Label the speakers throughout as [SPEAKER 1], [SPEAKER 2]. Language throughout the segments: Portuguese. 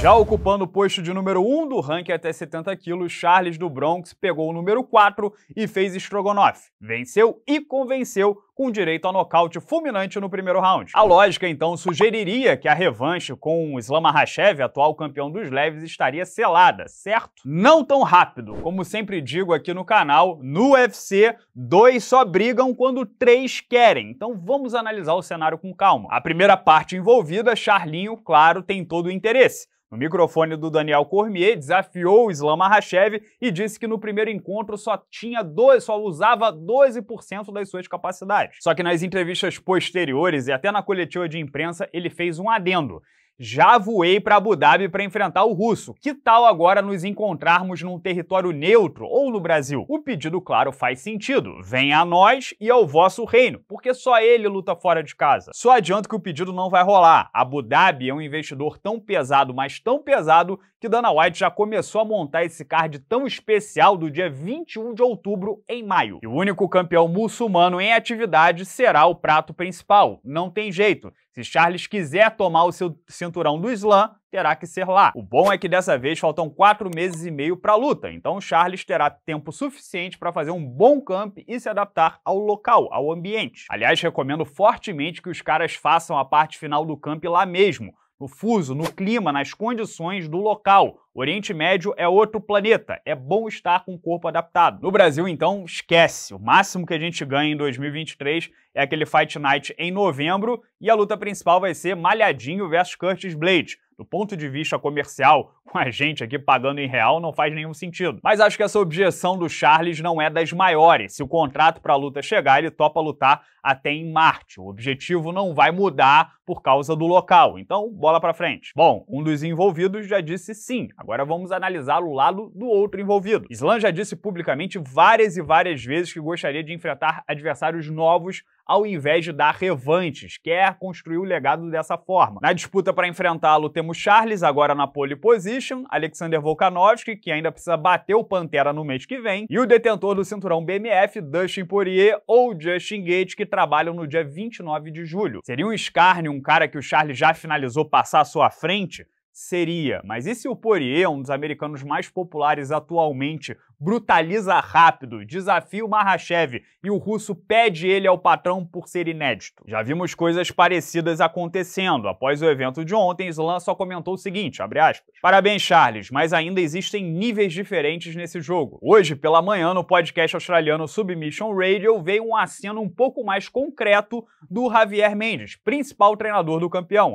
[SPEAKER 1] Já ocupando o posto de número 1 do ranking até 70 quilos, Charles do Bronx pegou o número 4 e fez estrogonofe. Venceu e convenceu com direito a nocaute fulminante no primeiro round. A lógica, então, sugeriria que a revanche com o Islam Makhachev, atual campeão dos leves, estaria selada, certo? Não tão rápido. Como sempre digo aqui no canal, no UFC, dois só brigam quando três querem. Então vamos analisar o cenário com calma. A primeira parte envolvida, Charlinho, claro, tem todo o interesse no microfone do Daniel Cormier, desafiou Islam Makhachev e disse que no primeiro encontro só tinha dois, só usava 12% das suas capacidades. Só que nas entrevistas posteriores e até na coletiva de imprensa, ele fez um adendo. Já voei para Abu Dhabi para enfrentar o russo. Que tal agora nos encontrarmos num território neutro ou no Brasil? O pedido, claro, faz sentido. Vem a nós e ao é vosso reino, porque só ele luta fora de casa. Só adianto que o pedido não vai rolar. Abu Dhabi é um investidor tão pesado, mas tão pesado, que Dana White já começou a montar esse card tão especial do dia 21 de outubro em maio. E o único campeão muçulmano em atividade será o prato principal. Não tem jeito. Se Charles quiser tomar o seu cinturão do Islã, terá que ser lá. O bom é que dessa vez faltam quatro meses e meio para a luta, então Charles terá tempo suficiente para fazer um bom camp e se adaptar ao local, ao ambiente. Aliás, recomendo fortemente que os caras façam a parte final do camp lá mesmo, no fuso, no clima, nas condições do local, o Oriente Médio é outro planeta, é bom estar com o corpo adaptado. No Brasil, então, esquece. O máximo que a gente ganha em 2023 é aquele Fight Night em novembro e a luta principal vai ser Malhadinho versus Curtis Blade. Do ponto de vista comercial, com a gente aqui pagando em real, não faz nenhum sentido. Mas acho que essa objeção do Charles não é das maiores. Se o contrato para a luta chegar, ele topa lutar até em Marte. O objetivo não vai mudar por causa do local. Então, bola para frente. Bom, um dos envolvidos já disse sim. Agora vamos analisar o lado do outro envolvido. Islan já disse publicamente várias e várias vezes que gostaria de enfrentar adversários novos ao invés de dar revantes. Quer construir o legado dessa forma. Na disputa para enfrentá-lo, temos Charles agora na pole position, Alexander Volkanovski, que ainda precisa bater o Pantera no mês que vem, e o detentor do cinturão BMF, Dustin Poirier ou Justin Gates, que trabalham no dia 29 de julho. Seria um escárnio um cara que o Charles já finalizou passar à sua frente? seria. Mas esse Poirier, um dos americanos mais populares atualmente brutaliza rápido, desafia o Mahashev e o russo pede ele ao patrão por ser inédito. Já vimos coisas parecidas acontecendo. Após o evento de ontem, Slan só comentou o seguinte, aspas, Parabéns, Charles, mas ainda existem níveis diferentes nesse jogo. Hoje, pela manhã, no podcast australiano Submission Radio, veio um aceno um pouco mais concreto do Javier Mendes, principal treinador do campeão,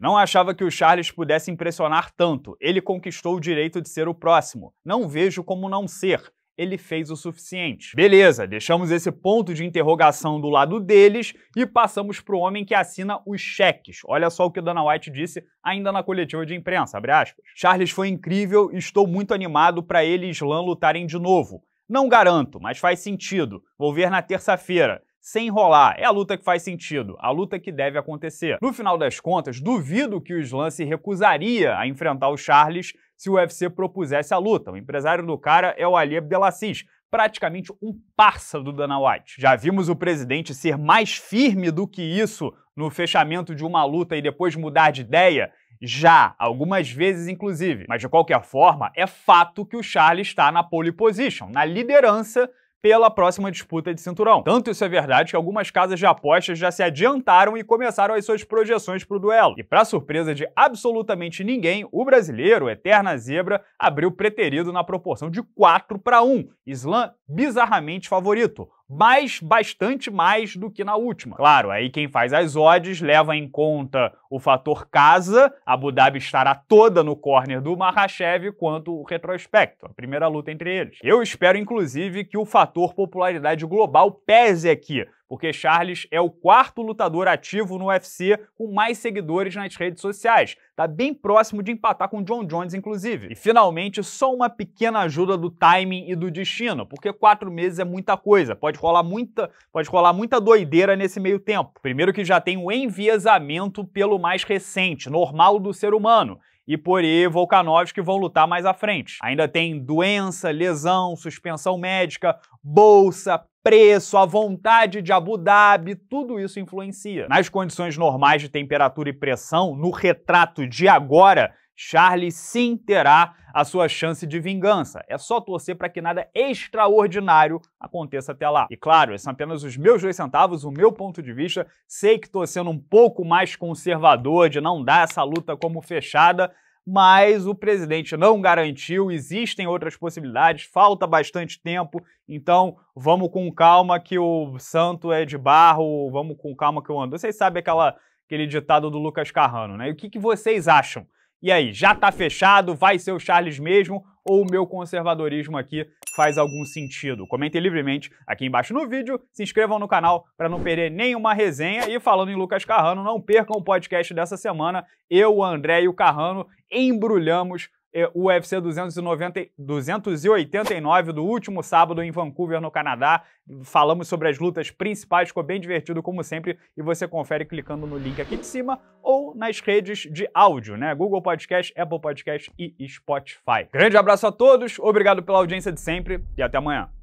[SPEAKER 1] Não achava que o Charles pudesse impressionar tanto. Ele conquistou o direito de ser o próximo. Não vejo como não ser ele fez o suficiente. Beleza, deixamos esse ponto de interrogação do lado deles e passamos para o homem que assina os cheques. Olha só o que Dana White disse ainda na coletiva de imprensa, abre aspas. Charles foi incrível e estou muito animado para ele e Slan lutarem de novo. Não garanto, mas faz sentido. Vou ver na terça-feira sem enrolar. É a luta que faz sentido, a luta que deve acontecer. No final das contas, duvido que o Islam se recusaria a enfrentar o Charles se o UFC propusesse a luta. O empresário do cara é o Ali Abdelaziz, praticamente um parça do Dana White. Já vimos o presidente ser mais firme do que isso no fechamento de uma luta e depois mudar de ideia? Já, algumas vezes inclusive. Mas de qualquer forma, é fato que o Charles está na pole position, na liderança pela próxima disputa de cinturão. Tanto isso é verdade que algumas casas de apostas já se adiantaram e começaram as suas projeções para o duelo. E para surpresa de absolutamente ninguém, o brasileiro, eterna zebra, abriu preterido na proporção de 4 para 1, Slam bizarramente favorito mas bastante mais do que na última. Claro, aí quem faz as odds leva em conta o fator casa, Abu Dhabi estará toda no corner do Mahashev, quanto o retrospecto, a primeira luta entre eles. Eu espero, inclusive, que o fator popularidade global pese aqui, porque Charles é o quarto lutador ativo no UFC com mais seguidores nas redes sociais. Tá bem próximo de empatar com John Jones, inclusive. E finalmente, só uma pequena ajuda do timing e do destino, porque quatro meses é muita coisa. Pode rolar muita, pode rolar muita doideira nesse meio tempo. Primeiro que já tem o enviesamento pelo mais recente, normal do ser humano e por e Volkanovski vão lutar mais à frente. Ainda tem doença, lesão, suspensão médica, bolsa, preço, a vontade de Abu Dhabi, tudo isso influencia. Nas condições normais de temperatura e pressão, no retrato de agora, Charles sim terá a sua chance de vingança. É só torcer para que nada extraordinário aconteça até lá. E claro, esses são apenas os meus dois centavos, o meu ponto de vista. Sei que estou sendo um pouco mais conservador de não dar essa luta como fechada, mas o presidente não garantiu, existem outras possibilidades, falta bastante tempo, então vamos com calma que o santo é de barro, vamos com calma que o ando. Vocês sabem aquela, aquele ditado do Lucas Carrano, né? E o que, que vocês acham? E aí, já tá fechado? Vai ser o Charles mesmo? ou o meu conservadorismo aqui faz algum sentido. Comentem livremente aqui embaixo no vídeo, se inscrevam no canal para não perder nenhuma resenha e falando em Lucas Carrano, não percam o podcast dessa semana. Eu, o André e o Carrano embrulhamos é, o UFC 290, 289 do último sábado em Vancouver, no Canadá. Falamos sobre as lutas principais, ficou bem divertido como sempre, e você confere clicando no link aqui de cima ou nas redes de áudio, né? Google Podcast, Apple Podcast e Spotify. Grande abraço a todos, obrigado pela audiência de sempre e até amanhã.